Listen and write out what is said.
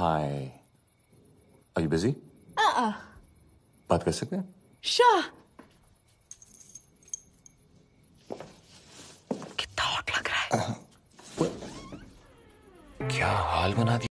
Hi. Are you busy? Uh-uh. बात कर सकते हैं Sure. कितना हॉट लग रहा है uh-huh. क्या हाल बना दिया